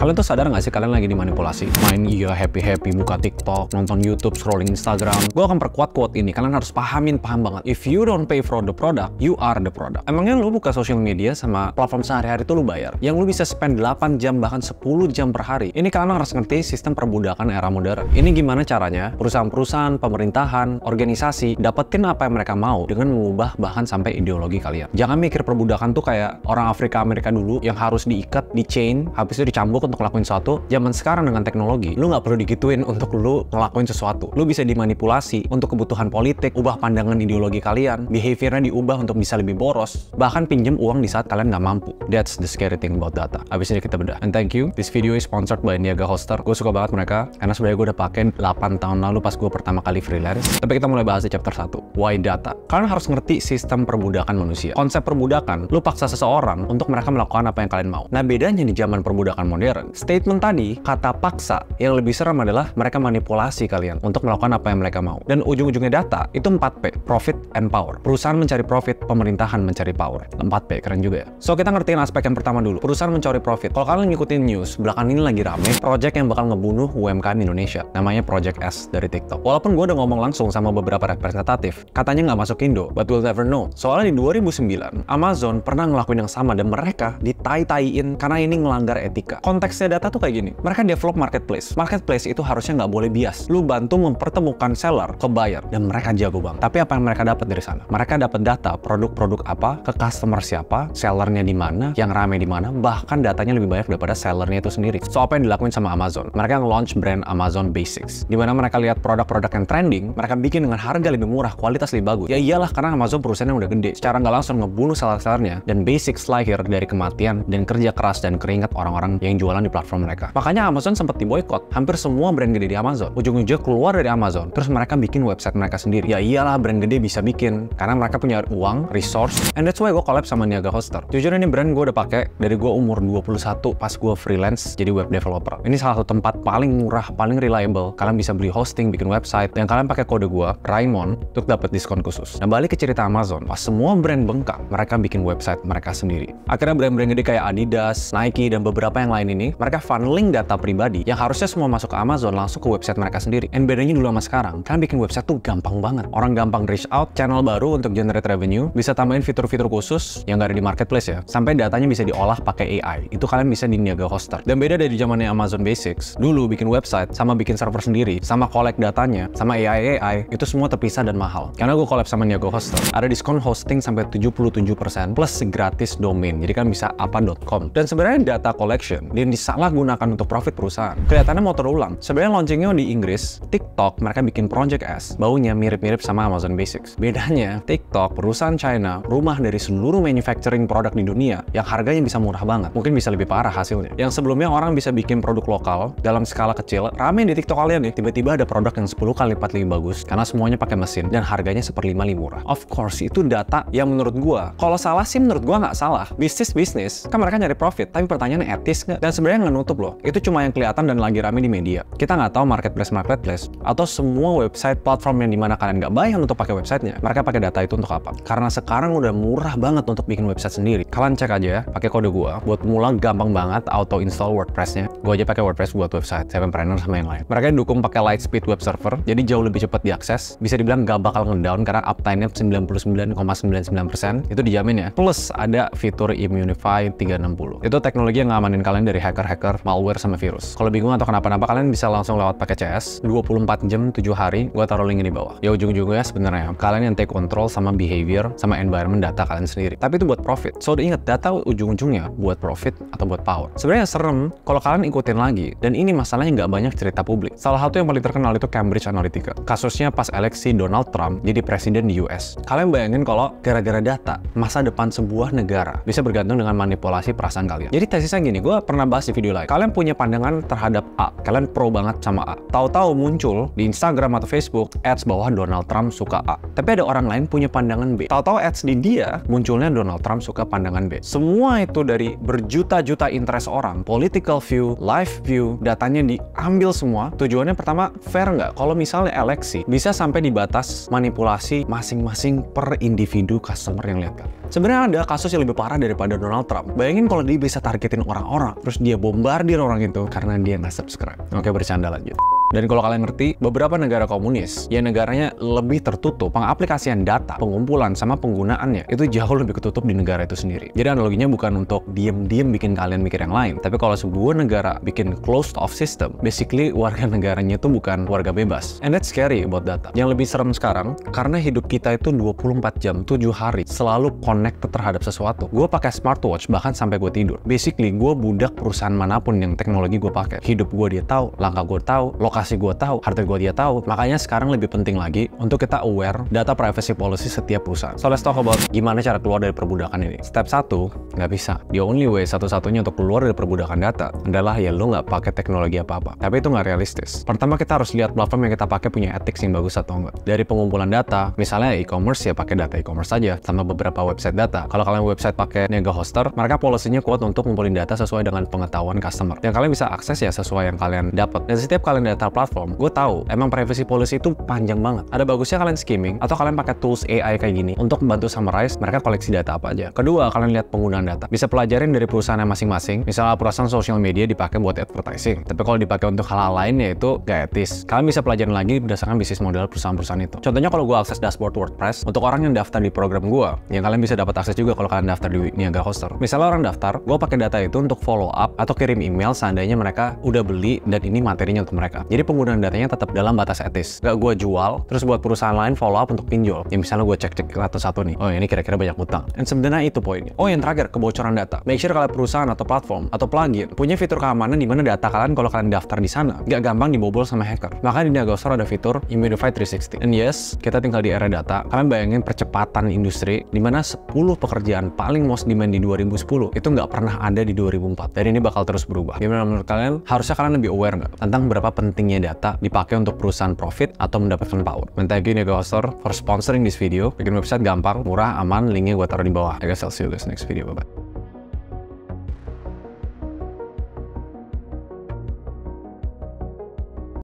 Kalian tuh sadar gak sih kalian lagi dimanipulasi? Main iya happy-happy, buka TikTok, nonton YouTube, scrolling Instagram. Gue akan perkuat quote ini, kalian harus pahamin, paham banget. If you don't pay for the product, you are the product. Emangnya lu buka sosial media sama platform sehari-hari tuh lu bayar? Yang lu bisa spend 8 jam bahkan 10 jam per hari. Ini kalian harus ngerti sistem perbudakan era modern. Ini gimana caranya? Perusahaan-perusahaan, pemerintahan, organisasi dapetin apa yang mereka mau dengan mengubah bahkan sampai ideologi kalian. Jangan mikir perbudakan tuh kayak orang Afrika Amerika dulu yang harus diikat, di chain, habis itu dicambuk untuk ngelakuin sesuatu, zaman sekarang dengan teknologi, lu nggak perlu digituin untuk lu ngelakuin sesuatu. Lu bisa dimanipulasi untuk kebutuhan politik, ubah pandangan ideologi kalian, behaviornya diubah untuk bisa lebih boros, bahkan pinjem uang di saat kalian nggak mampu. That's the scary thing about data. Abis ini kita bedah. And thank you. This video is sponsored by Niaga Hoster. Gue suka banget mereka, karena sebenarnya gue udah pakai 8 tahun lalu pas gue pertama kali freelance. Tapi kita mulai bahas di chapter 1. Why data? Kalian harus ngerti sistem perbudakan manusia. Konsep perbudakan, lu paksa seseorang untuk mereka melakukan apa yang kalian mau. Nah bedanya di zaman perbudakan modern, kebenaran. Statement tadi, kata paksa, yang lebih seram adalah mereka manipulasi kalian untuk melakukan apa yang mereka mau. Dan ujung-ujungnya data, itu 4P, profit and power. Perusahaan mencari profit, pemerintahan mencari power. 4P, keren juga ya. So, kita ngertiin aspek yang pertama dulu. Perusahaan mencari profit. Kalau kalian ngikutin news, belakang ini lagi rame, project yang bakal ngebunuh UMKM Indonesia. Namanya Project S dari TikTok. Walaupun gue udah ngomong langsung sama beberapa representatif, katanya nggak masuk Indo, but we'll never know. Soalnya di 2009, Amazon pernah ngelakuin yang sama dan mereka ditai-taiin karena ini ngelanggar etika. Konteks konteksnya data tuh kayak gini. Mereka develop marketplace. Marketplace itu harusnya nggak boleh bias. Lu bantu mempertemukan seller ke buyer dan mereka jago banget. Tapi apa yang mereka dapat dari sana? Mereka dapat data produk-produk apa, ke customer siapa, sellernya di mana, yang rame di mana, bahkan datanya lebih banyak daripada sellernya itu sendiri. So apa yang dilakuin sama Amazon? Mereka yang launch brand Amazon Basics, di mana mereka lihat produk-produk yang trending, mereka bikin dengan harga lebih murah, kualitas lebih bagus. Ya iyalah karena Amazon perusahaannya udah gede, secara nggak langsung ngebunuh seller-sellernya dan Basics lahir dari kematian dan kerja keras dan keringat orang-orang yang jualan jualan di platform mereka. Makanya Amazon sempat diboykot. Hampir semua brand gede di Amazon. Ujung-ujungnya keluar dari Amazon. Terus mereka bikin website mereka sendiri. Ya iyalah brand gede bisa bikin. Karena mereka punya uang, resource. And that's why gue collab sama Niaga Hoster. Jujur ini brand gue udah pakai dari gue umur 21 pas gue freelance jadi web developer. Ini salah satu tempat paling murah, paling reliable. Kalian bisa beli hosting, bikin website. yang kalian pakai kode gue, Raymond untuk dapat diskon khusus. Nah balik ke cerita Amazon. Pas semua brand bengkak, mereka bikin website mereka sendiri. Akhirnya brand-brand gede kayak Adidas, Nike, dan beberapa yang lain ini mereka funneling data pribadi yang harusnya semua masuk ke Amazon langsung ke website mereka sendiri. And bedanya dulu sama sekarang, kan bikin website tuh gampang banget. Orang gampang reach out, channel baru untuk generate revenue, bisa tambahin fitur-fitur khusus yang nggak ada di marketplace ya. Sampai datanya bisa diolah pakai AI. Itu kalian bisa di niaga hoster. Dan beda dari zamannya Amazon Basics, dulu bikin website sama bikin server sendiri, sama collect datanya, sama AI AI, itu semua terpisah dan mahal. Karena gue collab sama Niaga Hoster, ada diskon hosting sampai 77% plus gratis domain. Jadi kan bisa apa.com. Dan sebenarnya data collection di yang disalahgunakan untuk profit perusahaan. Kelihatannya motor ulang Sebenarnya launchingnya di Inggris, TikTok mereka bikin Project S, baunya mirip-mirip sama Amazon Basics. Bedanya, TikTok, perusahaan China, rumah dari seluruh manufacturing produk di dunia yang harganya bisa murah banget. Mungkin bisa lebih parah hasilnya. Yang sebelumnya orang bisa bikin produk lokal dalam skala kecil, rame di TikTok kalian nih, tiba-tiba ada produk yang 10 kali lipat lebih bagus karena semuanya pakai mesin dan harganya seperlima lebih murah. Of course, itu data yang menurut gua, kalau salah sih menurut gua nggak salah. Bisnis bisnis, kan mereka nyari profit, tapi pertanyaannya etis nggak? Dan sebenarnya nggak nutup loh. Itu cuma yang kelihatan dan lagi rame di media. Kita nggak tahu marketplace-marketplace atau semua website platform yang dimana kalian nggak bayar untuk pakai websitenya. Mereka pakai data itu untuk apa? Karena sekarang udah murah banget untuk bikin website sendiri. Kalian cek aja ya, pakai kode gua. Buat pemula gampang banget auto install WordPressnya. Gue Gua aja pakai WordPress buat website, Saya Sevenpreneur sama yang lain. Mereka yang dukung pakai Lightspeed web server, jadi jauh lebih cepat diakses. Bisa dibilang nggak bakal ngedown karena uptime-nya 99,99% itu dijamin ya. Plus ada fitur Immunify 360. Itu teknologi yang ngamanin kalian dari hacker-hacker, malware, sama virus. Kalau bingung atau kenapa-napa, kalian bisa langsung lewat pakai CS 24 jam 7 hari, gue taruh link di bawah. Ya ujung-ujungnya sebenarnya kalian yang take control sama behavior, sama environment data kalian sendiri. Tapi itu buat profit. So ingat, data ujung-ujungnya buat profit atau buat power. Sebenarnya serem kalau kalian ikutin lagi, dan ini masalahnya nggak banyak cerita publik. Salah satu yang paling terkenal itu Cambridge Analytica. Kasusnya pas eleksi Donald Trump jadi presiden di US. Kalian bayangin kalau gara-gara data, masa depan sebuah negara bisa bergantung dengan manipulasi perasaan kalian. Jadi tesisnya gini, gue pernah bahas bahas di video lain. Kalian punya pandangan terhadap A, kalian pro banget sama A. Tahu-tahu muncul di Instagram atau Facebook ads bahwa Donald Trump suka A. Tapi ada orang lain punya pandangan B. Tahu-tahu ads di dia munculnya Donald Trump suka pandangan B. Semua itu dari berjuta-juta interest orang, political view, life view, datanya diambil semua. Tujuannya pertama fair nggak? Kalau misalnya eleksi bisa sampai di batas manipulasi masing-masing per individu customer yang lihat kalian. Sebenarnya ada kasus yang lebih parah daripada Donald Trump. Bayangin kalau dia bisa targetin orang-orang, terus dia bombardir orang itu karena dia nggak subscribe. Oke, bercanda lanjut. Dan kalau kalian ngerti, beberapa negara komunis yang negaranya lebih tertutup, pengaplikasian data, pengumpulan, sama penggunaannya itu jauh lebih ketutup di negara itu sendiri. Jadi analoginya bukan untuk diem-diem bikin kalian mikir yang lain, tapi kalau sebuah negara bikin closed off system, basically warga negaranya itu bukan warga bebas. And that's scary about data. Yang lebih serem sekarang, karena hidup kita itu 24 jam, 7 hari, selalu kon connected terhadap sesuatu. Gue pakai smartwatch bahkan sampai gue tidur. Basically, gue budak perusahaan manapun yang teknologi gue pakai. Hidup gue dia tahu, langkah gue tahu, lokasi gue tahu, harta gue dia tahu. Makanya sekarang lebih penting lagi untuk kita aware data privacy policy setiap perusahaan. So let's talk about gimana cara keluar dari perbudakan ini. Step satu nggak bisa. The only way satu-satunya untuk keluar dari perbudakan data adalah ya lo nggak pakai teknologi apa-apa. Tapi itu nggak realistis. Pertama kita harus lihat platform yang kita pakai punya etik yang bagus atau enggak. Dari pengumpulan data, misalnya e-commerce ya pakai data e-commerce saja sama beberapa website website data. Kalau kalian website pakai Niaga Hoster, mereka polisinya kuat untuk ngumpulin data sesuai dengan pengetahuan customer. Yang kalian bisa akses ya sesuai yang kalian dapat. Dan setiap kalian data platform, gue tahu emang privacy policy itu panjang banget. Ada bagusnya kalian skimming atau kalian pakai tools AI kayak gini untuk membantu summarize mereka koleksi data apa aja. Kedua, kalian lihat penggunaan data. Bisa pelajarin dari perusahaan masing-masing. Misalnya perusahaan social media dipakai buat advertising, tapi kalau dipakai untuk hal-hal lain yaitu gak etis. Kalian bisa pelajarin lagi berdasarkan bisnis model perusahaan-perusahaan itu. Contohnya kalau gue akses dashboard WordPress, untuk orang yang daftar di program gue, yang kalian bisa dapat akses juga kalau kalian daftar di Niaga Hoster. Misalnya orang daftar, gue pakai data itu untuk follow up atau kirim email seandainya mereka udah beli dan ini materinya untuk mereka. Jadi penggunaan datanya tetap dalam batas etis. Gak gue jual, terus buat perusahaan lain follow up untuk pinjol. Ya misalnya gue cek-cek satu-satu nih, oh ini kira-kira banyak utang. Dan sebenarnya itu poinnya. Oh yang terakhir, kebocoran data. Make sure kalau perusahaan atau platform atau plugin punya fitur keamanan di mana data kalian kalau kalian daftar di sana gak gampang dibobol sama hacker. Maka di Niaga Hoster ada fitur Immodify 360. And yes, kita tinggal di era data. Kalian bayangin percepatan industri di mana pekerjaan paling most demand di 2010 itu nggak pernah ada di 2004 dan ini bakal terus berubah gimana menurut kalian harusnya kalian lebih aware nggak tentang berapa pentingnya data dipakai untuk perusahaan profit atau mendapatkan power mentagi Negosor ya, for sponsoring this video bikin website gampang murah aman linknya gue taruh di bawah I guess I'll see you guys next video bye bye